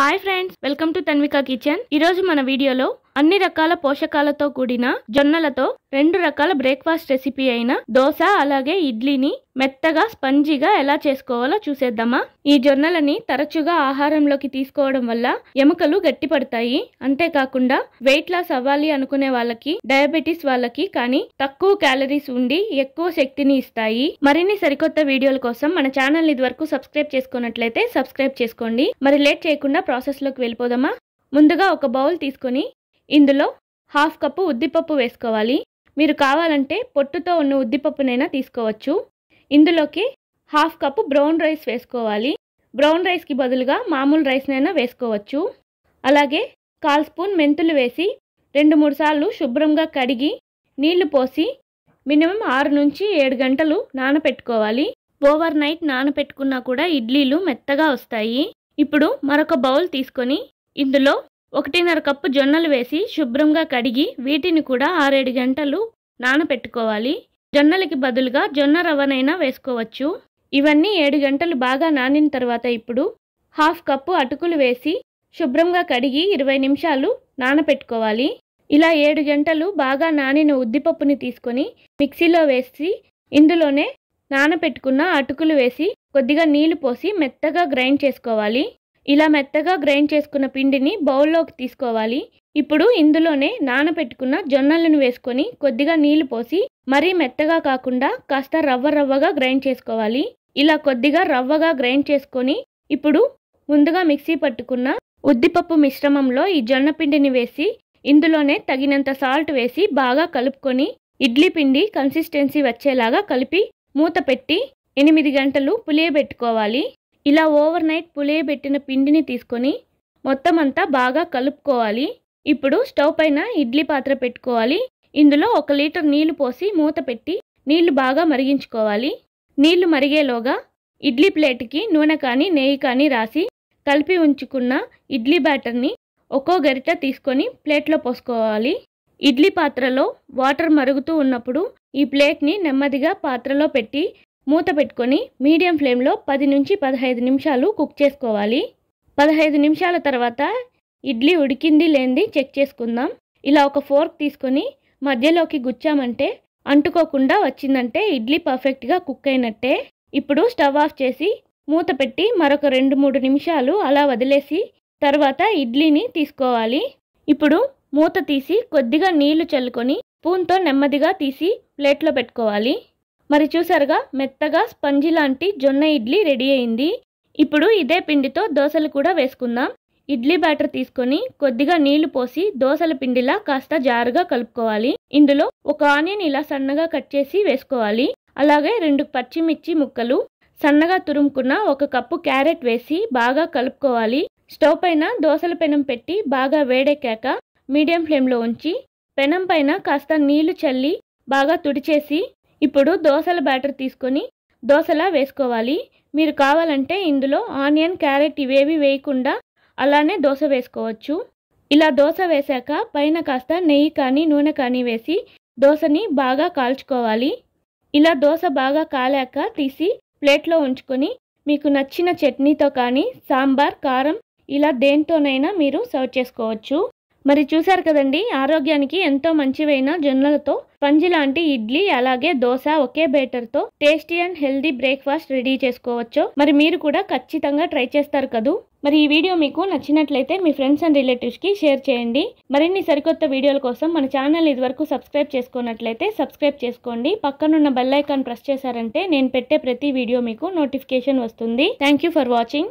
hi friends welcome to Tanvika kitchen ఈరోజు మన వీడియోలో అన్ని రకాల పోషకాలతో కూడిన జొన్నలతో రెండు రకాల బ్రేక్ఫాస్ట్ రెసిపీ అయిన దోశ అలాగే ఇడ్లీని మెత్తగా స్పంజీగా ఎలా చేసుకోవాలో చూసేద్దామా ఈ జొన్నలని తరచుగా ఆహారంలోకి తీసుకోవడం వల్ల ఎముకలు గట్టిపడతాయి అంతేకాకుండా వెయిట్ లాస్ అవ్వాలి అనుకునే వాళ్ళకి డయాబెటీస్ వాళ్ళకి కానీ తక్కువ క్యాలరీస్ ఉండి ఎక్కువ శక్తిని ఇస్తాయి మరిన్ని సరికొత్త వీడియోల కోసం మన ఛానల్ వరకు సబ్స్క్రైబ్ చేసుకున్నట్లయితే సబ్స్క్రైబ్ చేసుకోండి మరి లేట్ చేయకుండా ప్రాసెస్ లోకి వెళ్ళిపోదామా ముందుగా ఒక బౌల్ తీసుకొని ఇందులో హాఫ్ కప్పు ఉద్దిపప్పు వేసుకోవాలి మీరు కావాలంటే పొట్టుతో ఉన్న ఉద్దిపప్పునైనా తీసుకోవచ్చు ఇందులోకి హాఫ్ కప్పు బ్రౌన్ రైస్ వేసుకోవాలి బ్రౌన్ రైస్కి బదులుగా మామూలు రైస్నైనా వేసుకోవచ్చు అలాగే కాల్ స్పూన్ మెంతులు వేసి రెండు మూడు సార్లు శుభ్రంగా కడిగి నీళ్లు పోసి మినిమం ఆరు నుంచి ఏడు గంటలు నానపెట్టుకోవాలి ఓవర్ నైట్ నానపెట్టుకున్నా కూడా ఇడ్లీలు మెత్తగా వస్తాయి ఇప్పుడు మరొక బౌల్ తీసుకొని ఇందులో ఒకటిన్నర కప్పు జొన్నలు వేసి శుభ్రంగా కడిగి వీటిని కూడా ఆరేడు గంటలు నానబెట్టుకోవాలి జొన్నలకి బదులుగా జొన్న రవ్వనైనా వేసుకోవచ్చు ఇవన్నీ ఏడు గంటలు బాగా నానిన తర్వాత ఇప్పుడు హాఫ్ కప్పు అటుకులు వేసి శుభ్రంగా కడిగి ఇరవై నిమిషాలు నానపెట్టుకోవాలి ఇలా ఏడు గంటలు బాగా నానిన ఉద్దిపప్పుని తీసుకొని మిక్సీలో వేసి ఇందులోనే నానపెట్టుకున్న అటుకులు వేసి కొద్దిగా నీళ్లు పోసి మెత్తగా గ్రైండ్ చేసుకోవాలి ఇలా మెత్తగా గ్రైండ్ చేసుకున్న పిండిని బౌల్లోకి తీసుకోవాలి ఇప్పుడు ఇందులోనే నానబెట్టుకున్న జొన్నలను వేసుకొని కొద్దిగా నీళ్లు పోసి మరీ మెత్తగా కాకుండా కాస్త రవ్వ రవ్వగా గ్రైండ్ చేసుకోవాలి ఇలా కొద్దిగా రవ్వగా గ్రైండ్ చేసుకొని ఇప్పుడు ముందుగా మిక్సీ పట్టుకున్న ఉద్దిపప్పు మిశ్రమంలో ఈ జొన్న పిండిని వేసి ఇందులోనే తగినంత సాల్ట్ వేసి బాగా కలుపుకొని ఇడ్లీ పిండి కన్సిస్టెన్సీ వచ్చేలాగా కలిపి మూత పెట్టి ఎనిమిది గంటలు పులియబెట్టుకోవాలి ఇలా ఓవర్ నైట్ పులియబెట్టిన పిండిని తీసుకొని మొత్తం అంతా బాగా కలుపుకోవాలి ఇప్పుడు స్టవ్ పైన ఇడ్లీ పాత్ర పెట్టుకోవాలి ఇందులో ఒక లీటర్ నీళ్లు పోసి మూత పెట్టి నీళ్లు బాగా మరిగించుకోవాలి నీళ్లు మరిగేలోగా ఇడ్లీ ప్లేట్కి నూనె కానీ నెయ్యి కానీ రాసి కలిపి ఉంచుకున్న ఇడ్లీ బ్యాటర్ని ఒక్కో గరిట తీసుకొని ప్లేట్లో పోసుకోవాలి ఇడ్లీ పాత్రలో వాటర్ మరుగుతూ ఉన్నప్పుడు ఈ ప్లేట్ని నెమ్మదిగా పాత్రలో పెట్టి మూత పెట్టుకొని మీడియం ఫ్లేమ్లో పది నుంచి పదహైదు నిమిషాలు కుక్ చేసుకోవాలి పదహైదు నిమిషాల తర్వాత ఇడ్లీ ఉడికింది లేనిది చెక్ చేసుకుందాం ఇలా ఒక ఫోర్క్ తీసుకొని మధ్యలోకి గుచ్చామంటే అంటుకోకుండా వచ్చిందంటే ఇడ్లీ పర్ఫెక్ట్గా కుక్ అయినట్టే ఇప్పుడు స్టవ్ ఆఫ్ చేసి మూత పెట్టి మరొక రెండు మూడు నిమిషాలు అలా వదిలేసి తర్వాత ఇడ్లీని తీసుకోవాలి ఇప్పుడు మూత తీసి కొద్దిగా నీళ్లు చల్లుకొని స్పూన్తో నెమ్మదిగా తీసి ప్లేట్లో పెట్టుకోవాలి మరి చూసారుగా మెత్తగా స్పంజి లాంటి జొన్న ఇడ్లీ రెడీ అయింది ఇప్పుడు ఇదే పిండితో దోశలు కూడా వేసుకుందాం ఇడ్లీ బ్యాటర్ తీసుకొని కొద్దిగా నీళ్లు పోసి దోశల పిండిలా కాస్త జారుగా కలుపుకోవాలి ఇందులో ఒక ఆనియన్ ఇలా సన్నగా కట్ చేసి వేసుకోవాలి అలాగే రెండు పచ్చిమిర్చి ముక్కలు సన్నగా తురుముకున్న ఒక కప్పు క్యారెట్ వేసి బాగా కలుపుకోవాలి స్టవ్ పైన దోశల పెనం పెట్టి బాగా వేడెక్కాక మీడియం ఫ్లేమ్లో ఉంచి పెనం పైన కాస్త నీళ్లు చల్లి బాగా తుడిచేసి ఇప్పుడు దోశల బ్యాటర్ తీసుకొని దోశలా వేసుకోవాలి మీరు కావాలంటే ఇందులో ఆనియన్ క్యారెట్ ఇవేవి వేయకుండా అలానే దోశ వేసుకోవచ్చు ఇలా దోశ వేశాక పైన కాస్త నెయ్యి కానీ నూనె కానీ వేసి దోశని బాగా కాల్చుకోవాలి ఇలా దోశ బాగా కాలాక తీసి ప్లేట్లో ఉంచుకొని మీకు నచ్చిన చట్నీతో కానీ సాంబార్ కారం ఇలా దేంతోనైనా మీరు సర్వ్ చేసుకోవచ్చు మరి చూశారు కదండి ఆరోగ్యానికి ఎంతో మంచివైన జొన్నలతో స్పంజ్ లాంటి ఇడ్లీ అలాగే దోశ ఒకే తో tasty and healthy breakfast ready చేసుకోవచ్చు మరి మీరు కూడా ఖచ్చితంగా ట్రై చేస్తారు కదూ మరి ఈ వీడియో మీకు నచ్చినట్లయితే మీ ఫ్రెండ్స్ అండ్ రిలేటివ్స్కి షేర్ చేయండి మరిన్ని సరికొత్త వీడియోల కోసం మన ఛానల్ ఇదివరకు సబ్స్క్రైబ్ చేసుకున్నట్లయితే సబ్స్క్రైబ్ చేసుకోండి పక్కనున్న బెల్లైకాన్ ప్రెస్ చేశారంటే నేను పెట్టే ప్రతి వీడియో మీకు నోటిఫికేషన్ వస్తుంది థ్యాంక్ ఫర్ వాచింగ్